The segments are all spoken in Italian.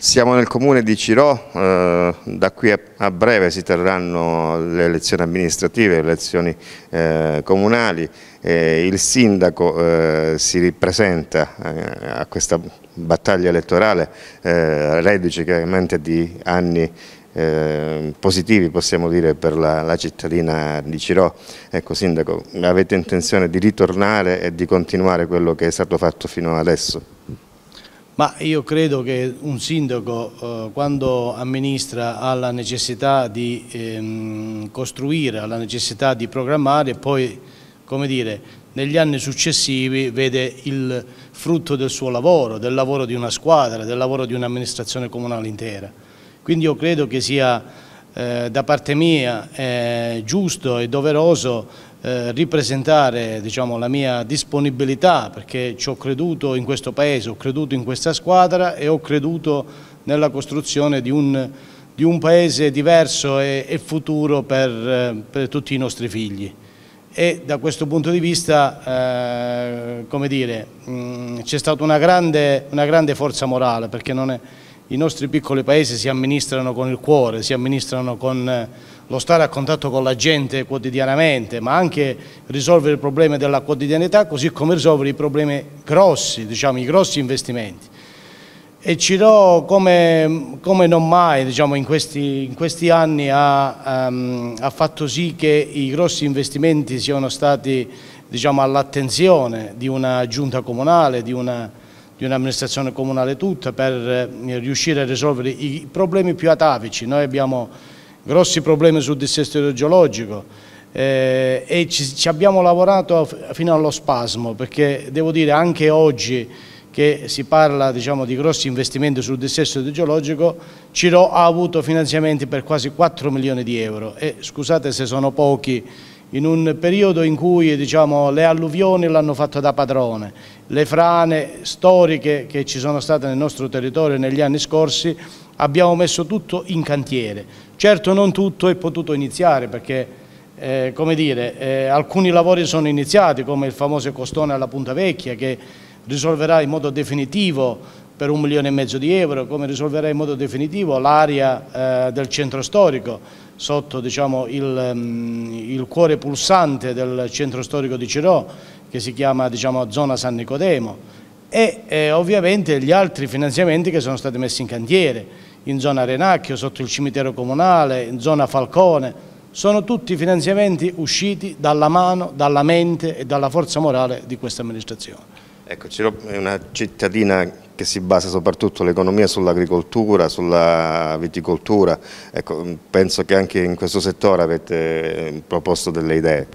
Siamo nel comune di Cirò, eh, da qui a breve si terranno le elezioni amministrative, le elezioni eh, comunali, eh, il sindaco eh, si ripresenta eh, a questa battaglia elettorale, eh, reduce chiaramente di anni eh, positivi possiamo dire per la, la cittadina di Cirò. Ecco Sindaco, avete intenzione di ritornare e di continuare quello che è stato fatto fino adesso? Ma io credo che un sindaco eh, quando amministra ha la necessità di ehm, costruire, ha la necessità di programmare e poi come dire, negli anni successivi vede il frutto del suo lavoro, del lavoro di una squadra, del lavoro di un'amministrazione comunale intera. Quindi io credo che sia eh, da parte mia eh, giusto e doveroso eh, ripresentare diciamo, la mia disponibilità perché ci ho creduto in questo paese, ho creduto in questa squadra e ho creduto nella costruzione di un, di un paese diverso e, e futuro per, eh, per, tutti i nostri figli. E da questo punto di vista eh, mm, c'è stata una grande, una grande forza morale perché non è, i nostri piccoli paesi si amministrano con il cuore, si amministrano con lo stare a contatto con la gente quotidianamente, ma anche risolvere i problemi della quotidianità, così come risolvere i problemi grossi, diciamo, i grossi investimenti. E Ciro come, come non mai diciamo, in, questi, in, questi, anni ha, um, ha, fatto sì che i grossi investimenti siano stati diciamo, all'attenzione di una giunta comunale, di una di un'amministrazione comunale tutta per eh, riuscire a risolvere i problemi più atavici. Noi abbiamo grossi problemi sul dissesto idrogeologico eh, e ci, ci, abbiamo lavorato fino allo spasmo perché devo dire anche oggi che si parla diciamo, di grossi investimenti sul dissesto idrogeologico, Ciro ha avuto finanziamenti per quasi 4 milioni di euro e scusate se sono pochi in un periodo in cui diciamo, le alluvioni l'hanno fatto da padrone, le frane storiche che ci sono state nel nostro territorio negli anni scorsi, abbiamo messo tutto in cantiere. Certo non tutto è potuto iniziare perché eh, come dire, eh, alcuni lavori sono iniziati come il famoso costone alla Punta Vecchia che risolverà in modo definitivo per un milione e mezzo di euro, come risolverà in modo definitivo l'area eh, del centro storico sotto diciamo, il, ehm, il, cuore pulsante del centro storico di Cirò, che si chiama diciamo, zona San Nicodemo, e eh, ovviamente gli altri finanziamenti che sono stati messi in cantiere, in zona Renacchio, sotto il cimitero comunale, in zona Falcone, sono tutti finanziamenti usciti dalla mano, dalla mente e dalla forza morale di questa amministrazione. Ecco, Ciro è una cittadina che si basa soprattutto l'economia sull'agricoltura, sulla viticoltura, ecco, penso che anche in questo settore avete eh, proposto delle idee.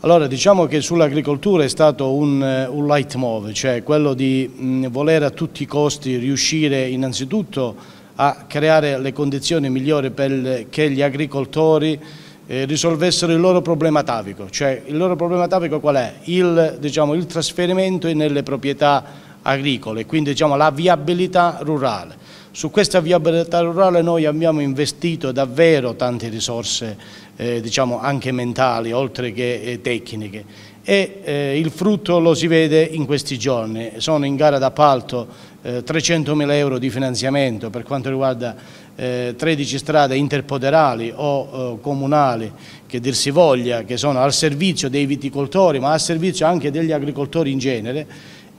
Allora diciamo che sull'agricoltura è stato un, eh, un move, cioè quello di mh, mm, voler a tutti i costi riuscire innanzitutto a creare le condizioni migliori perché gli agricoltori eh, risolvessero il loro problema atavico, cioè il loro problema atavico qual è? Il, diciamo, il trasferimento nelle proprietà agricole, quindi diciamo, la viabilità rurale. Su questa viabilità rurale noi abbiamo investito davvero tante risorse, eh, diciamo anche mentali, oltre che eh, tecniche, e eh, il frutto lo si vede in questi giorni. Sono in gara d'appalto 300.000 eh, euro di finanziamento per quanto riguarda 13 eh, strade interpoderali o eh, comunali che dir si voglia, che sono al servizio dei viticoltori ma al servizio anche degli agricoltori in genere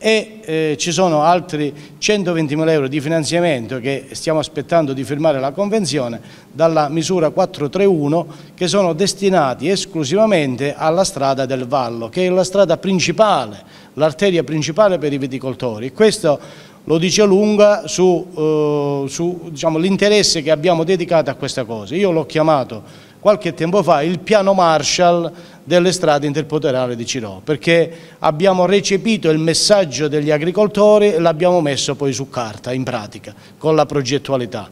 e eh, ci sono altri 120 mila euro di finanziamento che stiamo aspettando di firmare la convenzione dalla misura 431 che sono destinati esclusivamente alla strada del Vallo che è la strada principale, l'arteria principale per i viticoltori. Questo lo dice lunga su, eh, su diciamo, l'interesse che abbiamo dedicato a questa cosa. Io l'ho chiamato qualche tempo fa il piano Marshall delle strade interpoderali di Cirò, perché abbiamo recepito il messaggio degli agricoltori e l'abbiamo messo poi su carta, in pratica, con la progettualità.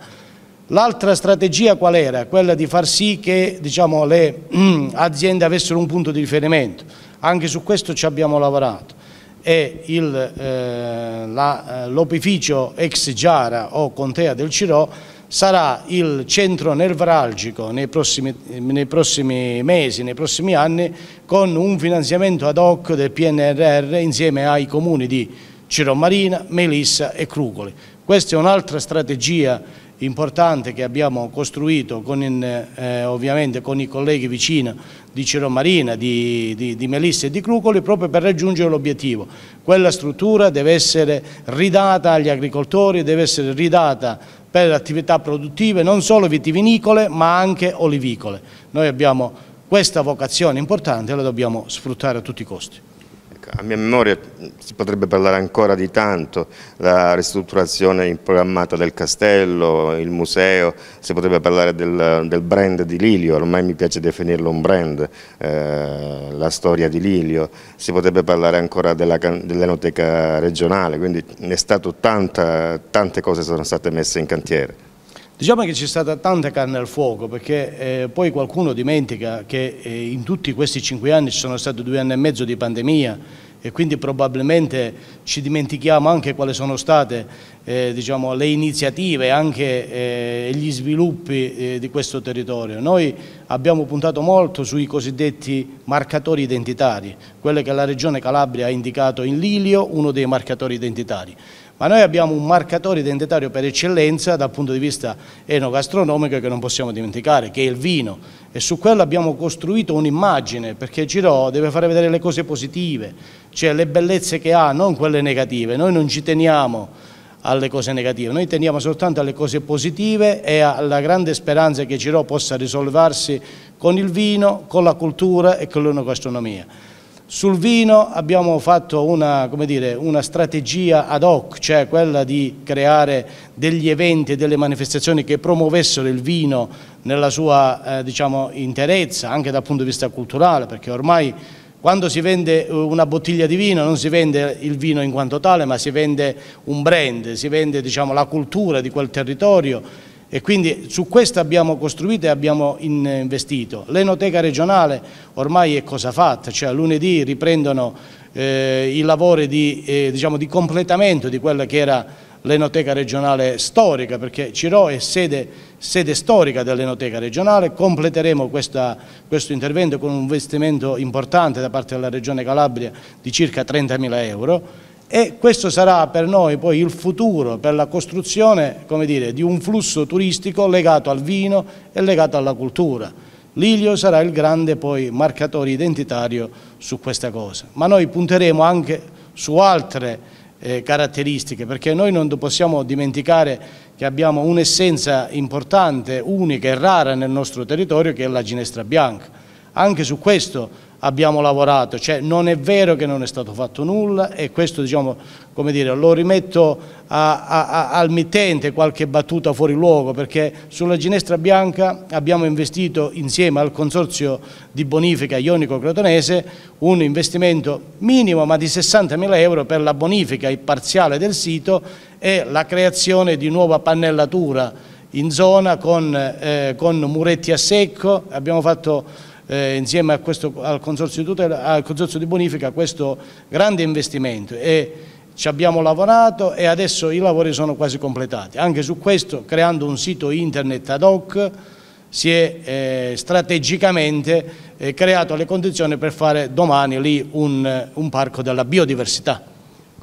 L'altra strategia qual era? Quella di far sì che diciamo, le aziende avessero un punto di riferimento, anche su questo ci abbiamo lavorato e eh, eh, l'opificio eh, ex Giara o Contea del Cirò sarà il centro nevralgico nei prossimi, nei prossimi, mesi, nei prossimi anni, con un finanziamento ad hoc del PNRR insieme ai comuni di Ciromarina, Melissa e Crucoli. Questa è un'altra strategia importante che abbiamo costruito con, eh, ovviamente con i colleghi vicini di Ciromarina, di, di, di Melissa e di Crucoli proprio per raggiungere l'obiettivo. Quella struttura deve essere ridata agli agricoltori, deve essere ridata per attività produttive non solo vitivinicole ma anche olivicole. Noi abbiamo questa vocazione importante e la dobbiamo sfruttare a tutti i costi a mia memoria si potrebbe parlare ancora di tanto, la ristrutturazione programmata del castello, il museo, si potrebbe parlare del, del brand di Lilio, ormai mi piace definirlo un brand, eh, la storia di Lilio, si potrebbe parlare ancora dell'enoteca dell regionale, quindi è stato tanta, tante cose sono state messe in cantiere. Diciamo che c'è stata tanta carne al fuoco perché eh, poi qualcuno dimentica che eh, in tutti questi cinque anni ci sono stati due anni e mezzo di pandemia e quindi probabilmente ci dimentichiamo anche quali sono state eh, diciamo, le iniziative e anche eh, gli sviluppi eh, di questo territorio. Noi abbiamo puntato molto sui cosiddetti marcatori identitari, quelli che la Regione Calabria ha indicato in Lilio, uno dei marcatori identitari ma noi abbiamo un marcatore identitario per eccellenza dal punto di vista enogastronomico che non possiamo dimenticare, che è il vino e su quello abbiamo costruito un'immagine perché Giro deve fare vedere le cose positive, cioè le bellezze che ha, non quelle negative, noi non ci teniamo alle cose negative, noi teniamo soltanto alle cose positive e alla grande speranza che Giro possa risolvarsi con il vino, con la cultura e con l'enogastronomia. Sul vino abbiamo fatto una, dire, una, strategia ad hoc, cioè quella di creare degli eventi e delle manifestazioni che promuovessero il vino nella sua eh, diciamo, interezza, anche dal punto di vista culturale, perché ormai quando si vende eh, una bottiglia di vino non si vende il vino in quanto tale, ma si vende un brand, si vende diciamo, la cultura di quel territorio e quindi su questo abbiamo costruito e abbiamo eh, investito. L'enoteca regionale ormai è cosa fatta, cioè lunedì riprendono eh, i lavori di, eh, diciamo, di, completamento di quella che era l'enoteca regionale storica, perché Ciro è sede, sede storica dell'enoteca regionale, completeremo questa, questo intervento con un investimento importante da parte della Regione Calabria di circa 30.000 euro e questo sarà per noi poi il futuro per la costruzione dire, di un flusso turistico legato al vino e legato alla cultura. L'Ilio sarà il grande poi marcatore identitario su questa cosa, ma noi punteremo anche su altre eh, caratteristiche perché noi non possiamo dimenticare che abbiamo un'essenza importante, unica e rara nel nostro territorio che è la ginestra bianca. Anche su questo abbiamo lavorato, cioè non è vero che non è stato fatto nulla e questo diciamo, dire, lo rimetto a, a, al mittente qualche battuta fuori luogo perché sulla ginestra bianca abbiamo investito insieme al consorzio di bonifica ionico-crotonese un investimento minimo ma di 60.000 euro per la bonifica parziale del sito e la creazione di nuova pannellatura in zona con, eh, con muretti a secco, abbiamo fatto eh, insieme questo, al, consorzio tutela, al, consorzio di bonifica questo grande investimento e ci abbiamo lavorato e adesso i lavori sono quasi completati. Anche su questo, creando un sito internet ad hoc, si è eh, strategicamente eh, creato le condizioni per fare domani lì un, eh, un parco della biodiversità.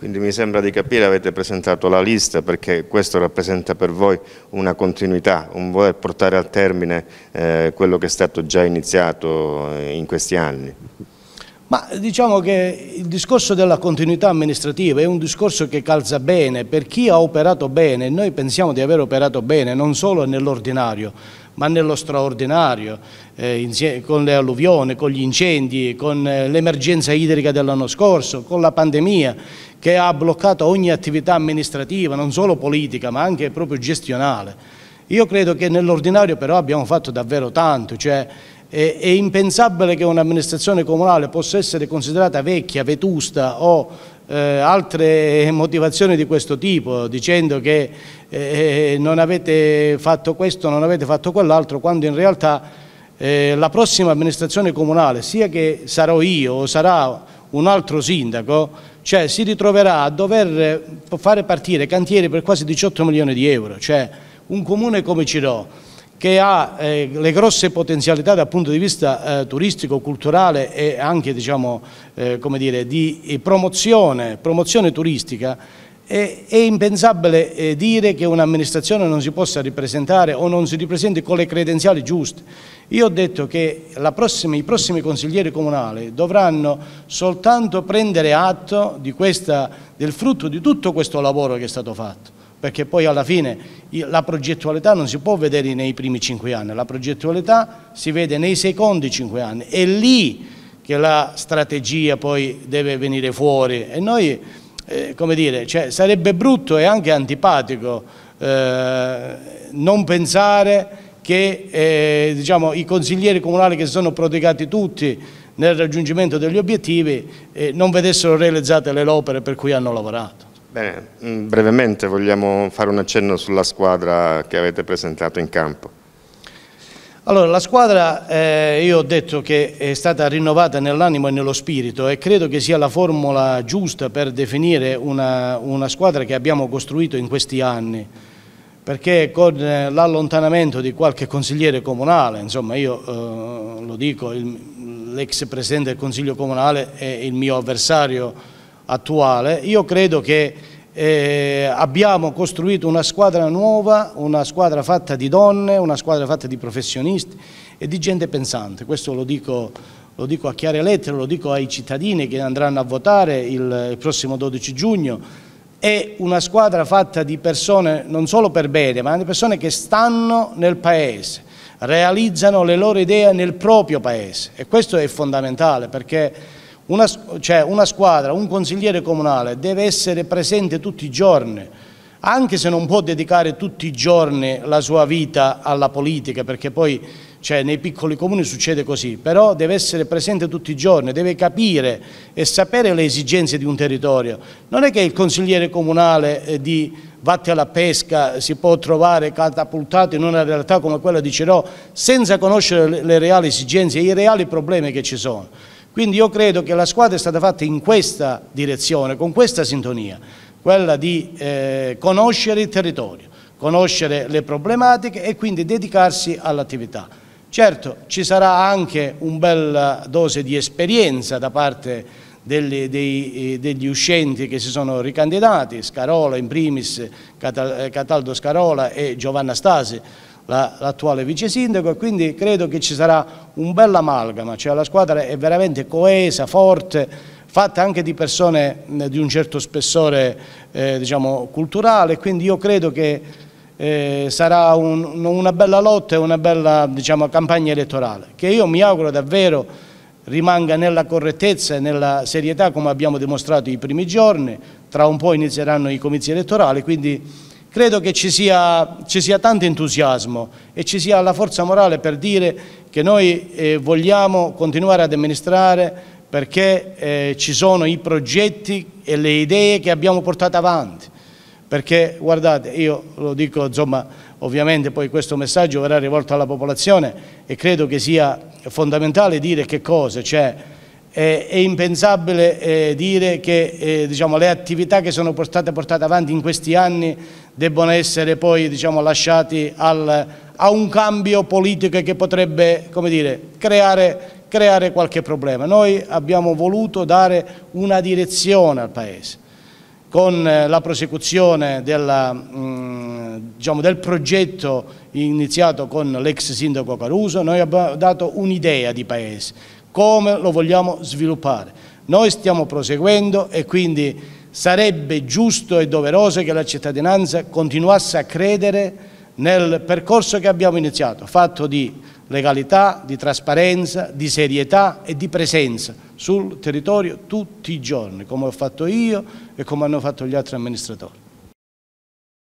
Quindi mi sembra di capire, avete presentato la lista perché questo rappresenta per voi una continuità, un voler portare a termine eh, quello che è stato già iniziato eh, in questi anni. Ma diciamo che il discorso della continuità amministrativa è un discorso che calza bene, per chi ha operato bene, noi pensiamo di aver operato bene non solo nell'ordinario, ma nello straordinario, eh, insieme, con le alluvioni, con gli incendi, con eh, l'emergenza idrica dell'anno scorso, con la pandemia che ha bloccato ogni attività amministrativa, non solo politica ma anche proprio gestionale. Io credo che nell'ordinario però abbiamo fatto davvero tanto, cioè è, impensabile che un'amministrazione comunale possa essere considerata vecchia, vetusta o eh, altre motivazioni di questo tipo, dicendo che eh, non avete fatto questo, non avete fatto quell'altro, quando in realtà eh, la prossima amministrazione comunale, sia che sarò io o sarà un altro sindaco, cioè si ritroverà a dover fare partire cantieri per quasi 18 milioni di euro, cioè un comune come Ciro che ha eh, le grosse potenzialità dal punto di vista eh, turistico, culturale e anche diciamo, eh, dire, di promozione, promozione turistica, è, è impensabile eh, dire che un'amministrazione non si possa ripresentare o non si ripresenti con le credenziali giuste. Io ho detto che prossima, i prossimi consiglieri comunali dovranno soltanto prendere atto questa, del frutto di tutto questo lavoro che è stato fatto perché poi alla fine la progettualità non si può vedere nei primi cinque anni, la progettualità si vede nei secondi cinque anni, è lì che la strategia poi deve venire fuori e noi, eh, come dire, cioè, sarebbe brutto e anche antipatico eh, non pensare che eh, diciamo, i consiglieri comunali che si sono prodigati tutti nel raggiungimento degli obiettivi eh, non vedessero realizzate le opere per cui hanno lavorato. Bene, mm, brevemente vogliamo fare un accenno sulla squadra che avete presentato in campo. Allora, la squadra eh, io ho detto che è stata rinnovata nell'animo e nello spirito e credo che sia la formula giusta per definire una, una squadra che abbiamo costruito in questi anni perché con eh, l'allontanamento di qualche consigliere comunale, insomma io eh, lo dico, l'ex Presidente del Consiglio Comunale è il mio avversario attuale, io credo che eh, abbiamo costruito una squadra nuova, una squadra fatta di donne, una squadra fatta di professionisti e di gente pensante, questo lo dico, lo dico a chiare lettere, lo dico ai cittadini che andranno a votare il, il prossimo 12 giugno, è una squadra fatta di persone non solo per bene, ma di persone che stanno nel paese, realizzano le loro idee nel proprio paese e questo è fondamentale perché una, cioè una squadra, un consigliere comunale deve essere presente tutti i giorni, anche se non può dedicare tutti i giorni la sua vita alla politica, perché poi cioè, nei piccoli comuni succede così, però deve essere presente tutti i giorni, deve capire e sapere le esigenze di un territorio. Non è che il consigliere comunale eh, di Vatte alla Pesca si può trovare catapultato in una realtà come quella di Cerò senza conoscere le reali esigenze e i reali problemi che ci sono. Quindi io credo che la squadra è stata fatta in questa direzione, con questa sintonia, quella di eh, conoscere il territorio, conoscere le problematiche e quindi dedicarsi all'attività. Certo, ci sarà anche un bel eh, dose di esperienza da parte degli, dei, eh, degli uscenti che si sono ricandidati, Scarola in primis, Cataldo Scarola e Giovanna Stasi, l'attuale vice sindaco e quindi credo che ci sarà un bel amalgama, cioè la squadra è veramente coesa, forte, fatta anche di persone di un certo spessore eh, diciamo, culturale, quindi io credo che eh, sarà un, una bella lotta e una bella diciamo, campagna elettorale, che io mi auguro davvero rimanga nella correttezza e nella serietà come abbiamo dimostrato i primi giorni, tra un po' inizieranno i comizi elettorali, quindi credo che ci sia, ci sia, tanto entusiasmo e ci sia la forza morale per dire che noi eh, vogliamo continuare ad amministrare perché eh, ci sono i progetti e le idee che abbiamo portato avanti. Perché guardate, io lo dico insomma, ovviamente poi questo messaggio verrà rivolto alla popolazione e credo che sia fondamentale dire che cosa, cioè eh, è impensabile eh, dire che eh, diciamo, le attività che sono state portate avanti in questi anni debbono essere poi diciamo, lasciati al, a un cambio politico che potrebbe dire, creare, creare qualche problema. Noi abbiamo voluto dare una direzione al Paese con eh, la prosecuzione della, mm, diciamo, del progetto iniziato con l'ex sindaco Caruso, noi abbiamo dato un'idea di paese, come lo vogliamo sviluppare. Noi stiamo proseguendo e quindi sarebbe giusto e doveroso che la cittadinanza continuasse a credere nel percorso che abbiamo iniziato, fatto di legalità, di trasparenza, di serietà e di presenza sul territorio tutti i giorni, come ho fatto io e come hanno fatto gli altri amministratori.